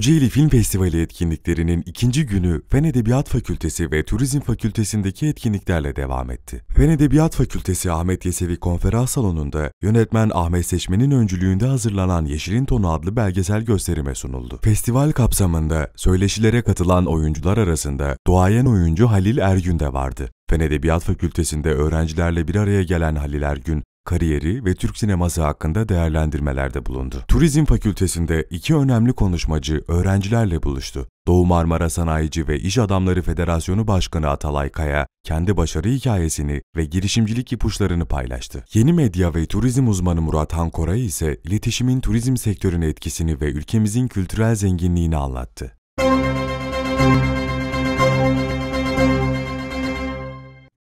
Kocaeli Film Festivali etkinliklerinin ikinci günü Fen Edebiyat Fakültesi ve Turizm Fakültesindeki etkinliklerle devam etti. Fen Edebiyat Fakültesi Ahmet Yesevi Konferans Salonu'nda yönetmen Ahmet Seçmen'in öncülüğünde hazırlanan Yeşilin Tonu adlı belgesel gösterime sunuldu. Festival kapsamında söyleşilere katılan oyuncular arasında duayen oyuncu Halil Ergün de vardı. Fen Edebiyat Fakültesi'nde öğrencilerle bir araya gelen Halil Ergün, kariyeri ve Türk sineması hakkında değerlendirmelerde bulundu. Turizm Fakültesinde iki önemli konuşmacı öğrencilerle buluştu. Doğu Marmara Sanayici ve İş Adamları Federasyonu Başkanı Atalay Kaya, kendi başarı hikayesini ve girişimcilik ipuçlarını paylaştı. Yeni medya ve turizm uzmanı Murat Hankoray ise iletişimin turizm sektörüne etkisini ve ülkemizin kültürel zenginliğini anlattı. Müzik